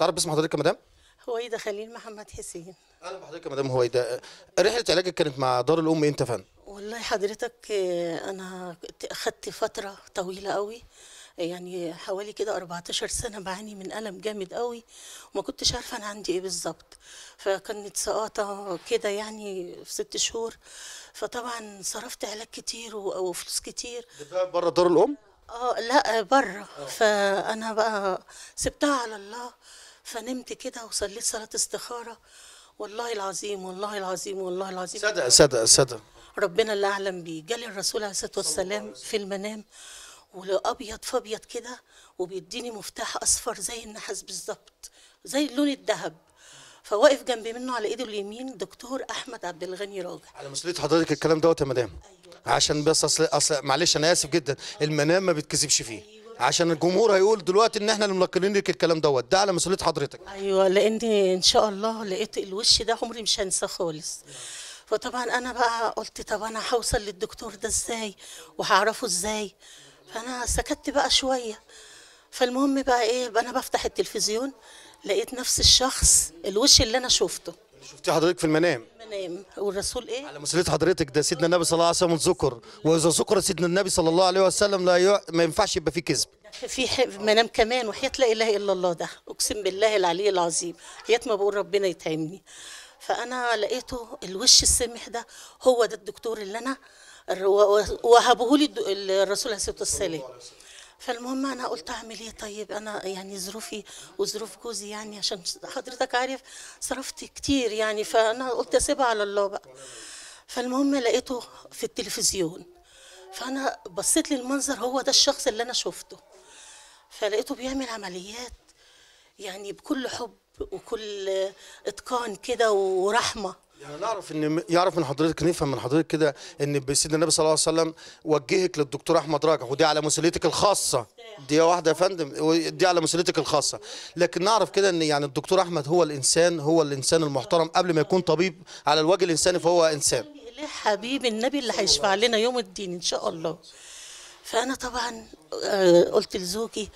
تعرف باسم حضرتك يا مدام؟ هويدا خليل محمد حسين اهلا بحضرتك يا مدام هويدا رحله علاجك كانت مع دار الام امتى فن؟ والله حضرتك انا اخذت فتره طويله قوي يعني حوالي كده 14 سنه بعاني من الم جامد قوي وما كنتش عارفه انا عندي ايه بالظبط فكانت سقاطه كده يعني في ست شهور فطبعا صرفت علاج كتير وفلوس كتير بره دار الام اه لا بره آه. فانا بقى سبتها على الله فنمت كده وصليت صلاة استخارة والله العظيم والله العظيم والله العظيم صدق صدق صدق ربنا اللي أعلم بيه جالي الرسول عليه الصلاة والسلام في المنام ولأبيض فأبيض كده وبيديني مفتاح أصفر زي النحاس بالظبط زي اللون الذهب فواقف جنبي منه على ايده اليمين دكتور احمد عبد الغني راجع على مسؤوليه حضرتك الكلام دوت يا مدام أيوة. عشان بس اصل اصل معلش انا اسف جدا المنام ما بتكذبش فيه أيوة. عشان الجمهور هيقول دلوقتي ان احنا اللي ملقنين لك الكلام دوت ده على مسؤوليه حضرتك ايوه لان ان شاء الله لقيت الوش ده عمري مش هنساه خالص فطبعا انا بقى قلت طب انا هوصل للدكتور ده ازاي وهعرفه ازاي فانا سكتت بقى شويه فالمهم بقى ايه بقى انا بفتح التلفزيون لقيت نفس الشخص الوش اللي انا شفته شفتيه حضرتك في المنام المنام والرسول ايه على مسؤوليه حضرتك ده سيدنا النبي صلى الله عليه وسلم ذكر واذا ذكر سيدنا النبي صلى الله عليه وسلم لا ي... ما ينفعش يبقى فيه كذب في ح... منام كمان وحياة لا اله الا الله ده اقسم بالله العلي العظيم حياة ما بقول ربنا يتعمني فانا لقيته الوش السمح ده هو ده الدكتور اللي انا وهبه لي الرسول عليه الصلاه والسلام فالمهم انا قلت اعمل ايه طيب انا يعني ظروفي وظروف جوزي يعني عشان حضرتك عارف صرفت كتير يعني فانا قلت اسيبها على الله بقى فالمهم لقيته في التلفزيون فانا بصيت للمنظر هو ده الشخص اللي انا شفته فلقيته بيعمل عمليات يعني بكل حب وكل اتقان كده ورحمه يعني نعرف ان يعرف من حضرتك نفهم من حضرتك كده ان سيدنا النبي صلى الله عليه وسلم وجهك للدكتور احمد راجح ودي على مسؤوليتك الخاصه دي واحده يا فندم ودي على مسؤوليتك الخاصه لكن نعرف كده ان يعني الدكتور احمد هو الانسان هو الانسان المحترم قبل ما يكون طبيب على الوجه الانساني فهو انسان حبيب النبي اللي هيشفع لنا يوم الدين ان شاء الله فانا طبعا آه، قلت لزوجي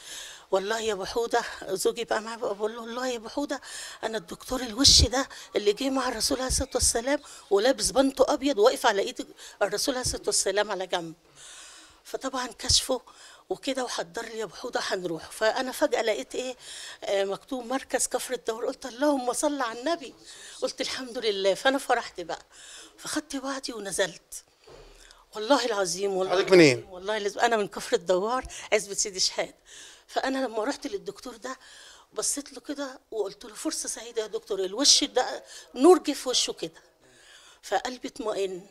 والله يا ابو حوده زوجي بقى معاه بقول له والله يا ابو حوده انا الدكتور الوش ده اللي جه مع الرسول عليه الصلاه والسلام ولابس بنطه ابيض واقف على ايد الرسول عليه الصلاه والسلام على جنب فطبعا كشفه وكده وحضر لي ابو حوده هنروح فانا فجاه لقيت ايه آه، مكتوب مركز كفر الدوار قلت اللهم صل على النبي قلت الحمد لله فانا فرحت بقى فخدت بعضي ونزلت والله العظيم والله حضرتك منين؟ والله لازم انا من كفر الدوار عزبه سيدي شهاد فانا لما رحت للدكتور ده بصيت له كده وقلت له فرصه سعيده يا دكتور الوش ده نور جه في وشه كده فقلبي اطمئن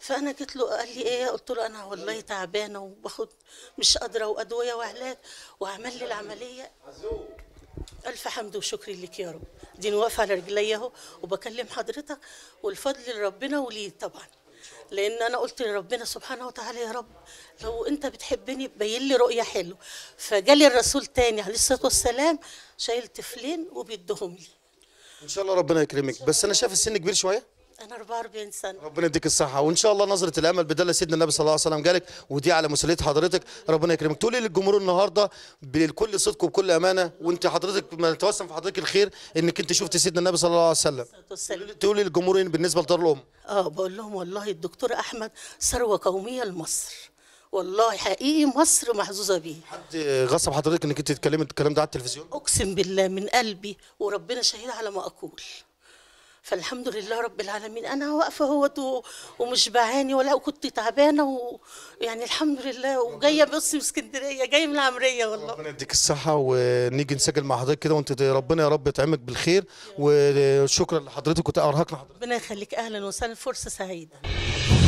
فانا جيت له قال لي ايه قلت له انا والله تعبانه وباخد مش قادره وادويه وعلاج وعمل لي العمليه الف حمد وشكر لك يا رب دي واقفه على رجلي اهو وبكلم حضرتك والفضل لربنا وليه طبعا لان انا قلت لربنا سبحانه وتعالى يا رب لو انت بتحبني بين لي رؤيه حلوه فجالي الرسول تاني عليه الصلاه والسلام شايل طفلين وبيدهم لي ان شاء الله ربنا يكرمك بس انا شايف السن كبير شويه انا 44 سنه ربنا يديك الصحه وان شاء الله نظره الامل بدل سيدنا النبي صلى الله عليه وسلم جالك ودي على مسؤوليه حضرتك ربنا يكرمك تقولي للجمهور النهارده بكل صدق وبكل امانه وانت حضرتك نتوسم في حضرتك الخير انك انت شفت سيدنا النبي صلى الله عليه وسلم تقولي للجمهور بالنسبه لدار الام اه بقول لهم والله الدكتور احمد ثروه قوميه لمصر والله حقيقي مصر محظوظه بيه حد غصب حضرتك انك انت تتكلمي الكلام ده على التلفزيون اقسم بالله من قلبي وربنا شهيد على ما اقول فالحمد لله رب العالمين انا واقفه اهوت ومش بعاني ولا كنت تعبانه ويعني الحمد لله وجايه بصي من اسكندريه جايه من العمريه والله ربنا يديك الصحه ونيجي نسجل مع حضرتك كده وانت ربنا يا رب يتعمك بالخير وشكرا لحضرتك وتارهقنا حضرتك ربنا يخليك اهلا وسهلا فرصه سعيده